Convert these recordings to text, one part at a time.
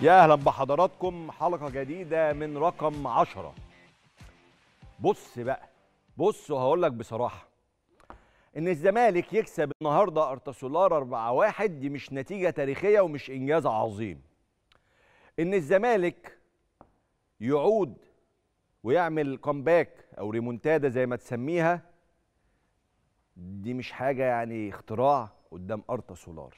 يا اهلا بحضراتكم حلقه جديده من رقم عشرة بص بقى بص وهقول لك بصراحه ان الزمالك يكسب النهارده ارتسولار 4-1 دي مش نتيجه تاريخيه ومش انجاز عظيم ان الزمالك يعود ويعمل كومباك او ريمونتادا زي ما تسميها دي مش حاجه يعني اختراع قدام ارتا سولار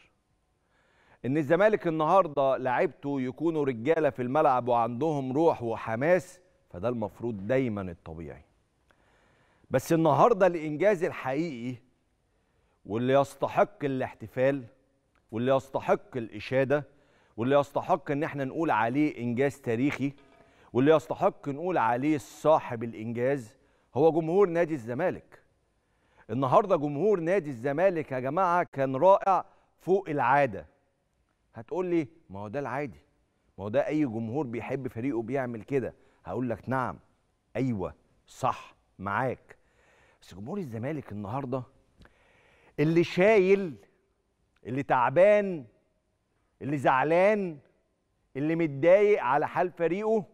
ان الزمالك النهارده لعيبته يكونوا رجاله في الملعب وعندهم روح وحماس فده المفروض دايما الطبيعي بس النهارده الانجاز الحقيقي واللي يستحق الاحتفال واللي يستحق الاشاده واللي يستحق ان احنا نقول عليه انجاز تاريخي واللي يستحق نقول عليه صاحب الانجاز هو جمهور نادي الزمالك النهارده جمهور نادي الزمالك يا جماعه كان رائع فوق العاده هتقول لي ما هو ده العادي ما هو ده اي جمهور بيحب فريقه بيعمل كده هقول لك نعم ايوه صح معاك بس جمهور الزمالك النهارده اللي شايل اللي تعبان اللي زعلان اللي متضايق على حال فريقه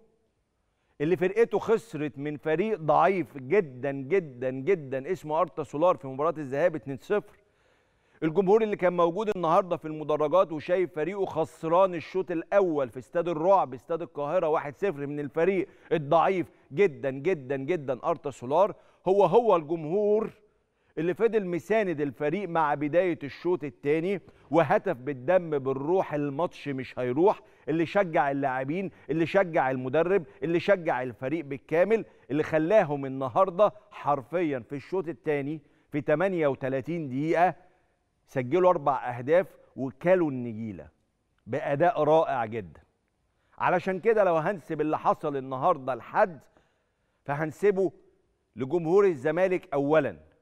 اللي فرقته خسرت من فريق ضعيف جدا جدا جدا اسمه ارتا سولار في مباراه الذهاب 2-0 الجمهور اللي كان موجود النهارده في المدرجات وشايف فريقه خسران الشوط الاول في استاد الرعب استاد القاهره 1-0 من الفريق الضعيف جدا جدا جدا ارتا سولار هو هو الجمهور اللي فضل مساند الفريق مع بدايه الشوط الثاني وهتف بالدم بالروح الماتش مش هيروح اللي شجع اللاعبين اللي شجع المدرب اللي شجع الفريق بالكامل اللي خلاهم النهارده حرفيا في الشوط الثاني في 38 دقيقه سجلوا اربع اهداف وكلوا النجيله باداء رائع جدا علشان كده لو هنسب اللي حصل النهارده لحد فهنسبه لجمهور الزمالك اولا